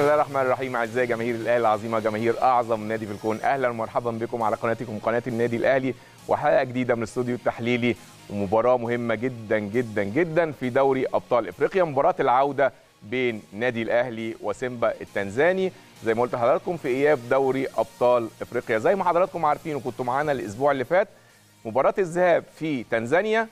بسم الله الرحمن الرحيم اعزائي جماهير الاهلي العظيمه جماهير اعظم نادي في الكون اهلا ومرحبا بكم على قناتكم قناه النادي الاهلي وحلقه جديده من الاستوديو التحليلي ومباراه مهمه جدا جدا جدا في دوري ابطال افريقيا مباراه العوده بين نادي الاهلي وسيمبا التنزاني زي ما قلت لحضراتكم في اياب دوري ابطال افريقيا زي ما حضراتكم عارفين وكنتوا معانا الاسبوع اللي فات مباراه الذهاب في تنزانيا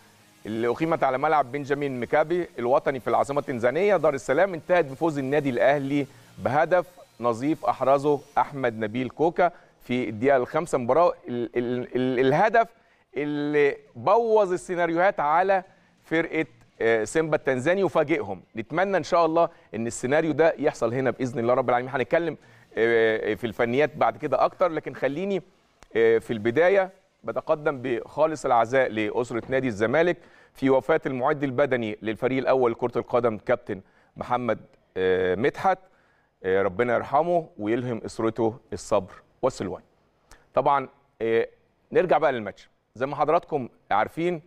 اللي أقيمت على ملعب بنجامين مكابي الوطني في العاصمة التنزانية دار السلام انتهت بفوز النادي الأهلي بهدف نظيف احرزه احمد نبيل كوكا في الدقيقه الخامسه مباراه ال ال ال الهدف اللي بوظ السيناريوهات على فرقه آه، سيمبا التنزاني وفاجئهم نتمنى ان شاء الله ان السيناريو ده يحصل هنا باذن الله رب العالمين هنتكلم آه، آه، في الفنيات بعد كده اكتر لكن خليني في البدايه بتقدم بخالص العزاء لاسره نادي الزمالك في وفاه المعد البدني للفريق الاول لكره القدم كابتن محمد مدحت آه، ربنا يرحمه ويلهم اسرته الصبر والسلوان طبعا آه، نرجع بقى للماتش زي ما حضراتكم عارفين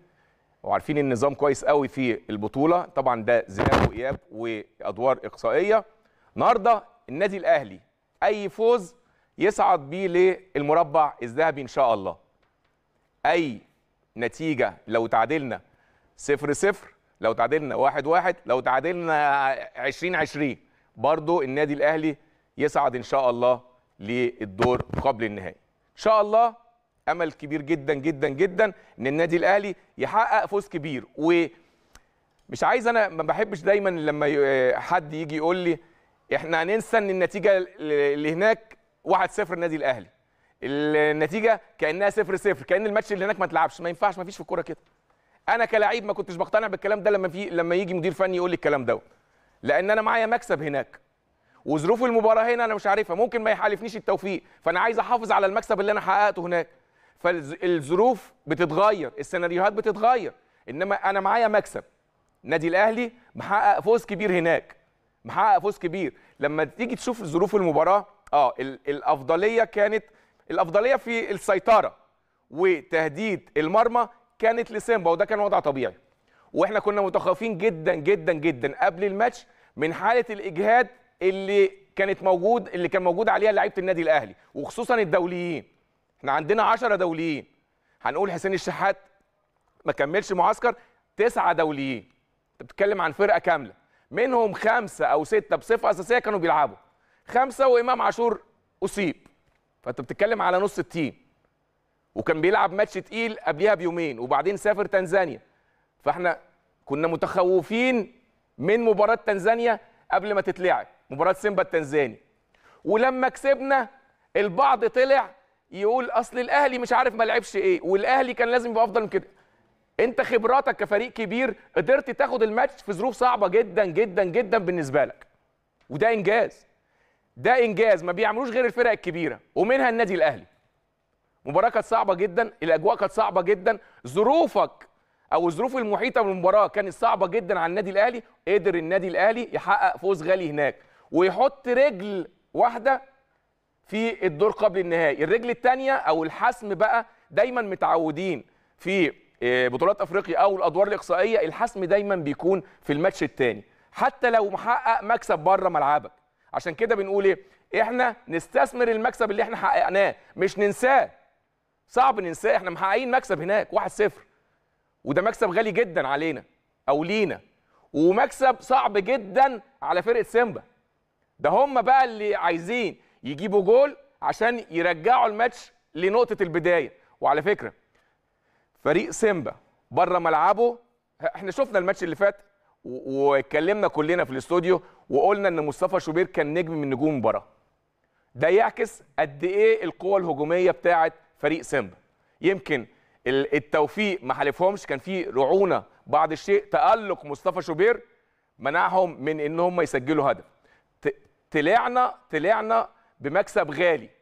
وعارفين النظام كويس قوي في البطوله طبعا ده ذهاب واياب وادوار اقصائيه النهارده النادي الاهلي اي فوز يصعد بيه للمربع الذهبي ان شاء الله اي نتيجه لو تعادلنا 0 0 لو تعادلنا 1 1 لو تعادلنا 20 20 برضو النادي الاهلي يصعد ان شاء الله للدور قبل النهائي ان شاء الله امل كبير جدا جدا جدا ان النادي الاهلي يحقق فوز كبير ومش عايز انا ما بحبش دايما لما حد يجي يقول لي احنا هننسى ان النتيجه اللي هناك 1-0 النادي الاهلي النتيجه كانها 0-0 صفر صفر. كان الماتش اللي هناك ما اتلعبش ما ينفعش ما فيش في الكوره كده انا كلاعب ما كنتش بقتنع بالكلام ده لما في لما يجي مدير فني يقول لي الكلام دوت لان انا معايا مكسب هناك وظروف المباراه هنا انا مش عارفها ممكن ما يحالفنيش التوفيق فانا عايز احافظ على المكسب اللي انا حققته هناك فالظروف بتتغير السيناريوهات بتتغير انما انا معايا مكسب النادي الاهلي محقق فوز كبير هناك محقق فوز كبير لما تيجي تشوف ظروف المباراه اه الافضليه كانت الافضليه في السيطره وتهديد المرمى كانت لسيمبا وده كان وضع طبيعي واحنا كنا متخوفين جدا جدا جدا قبل الماتش من حاله الاجهاد اللي كانت موجود اللي كان موجود عليها لعيبه النادي الاهلي وخصوصا الدوليين احنا عندنا 10 دوليين هنقول حسين الشحات ما كملش معسكر تسعة دوليين انت بتتكلم عن فرقه كامله منهم خمسه او سته بصفه اساسيه كانوا بيلعبوا خمسه وامام عاشور اصيب فانت بتتكلم على نص التيم وكان بيلعب ماتش تقيل قبليها بيومين وبعدين سافر تنزانيا فاحنا كنا متخوفين من مباراه تنزانيا قبل ما تتلعب مباراه سيمبا التنزاني ولما كسبنا البعض طلع يقول اصل الاهلي مش عارف ما لعبش ايه والاهلي كان لازم يبقى افضل من كده انت خبراتك كفريق كبير قدرت تاخد الماتش في ظروف صعبه جدا جدا جدا بالنسبه لك وده انجاز ده انجاز ما بيعملوش غير الفرق الكبيره ومنها النادي الاهلي مباراه كانت صعبه جدا الاجواء كانت صعبه جدا ظروفك او الظروف المحيطه بالمباراه كانت صعبه جدا على النادي الاهلي قدر النادي الاهلي يحقق فوز غالي هناك ويحط رجل واحده في الدور قبل النهائي الرجل الثانيه او الحسم بقى دايما متعودين في آه، بطولات افريقيا او الادوار الاقصائيه الحسم دايما بيكون في الماتش الثاني حتى لو محقق مكسب بره ملعبك عشان كده بنقول ايه احنا نستثمر المكسب اللي احنا حققناه مش ننساه صعب ننساه احنا محققين مكسب هناك 1-0 وده مكسب غالي جدا علينا او لينا ومكسب صعب جدا على فرقه سيمبا ده هم بقى اللي عايزين يجيبوا جول عشان يرجعوا الماتش لنقطه البدايه وعلى فكره فريق سيمبا بره ملعبه احنا شفنا الماتش اللي فات واتكلمنا كلنا في الاستوديو وقلنا ان مصطفى شوبير كان نجم من نجوم المباراه ده يعكس قد ايه القوه الهجوميه بتاعه فريق سيمبا يمكن التوفيق ما حالفهمش كان في رعونه بعض الشيء تالق مصطفى شوبير منعهم من ان هم يسجلوا هدف طلعنا طلعنا بمكسب غالي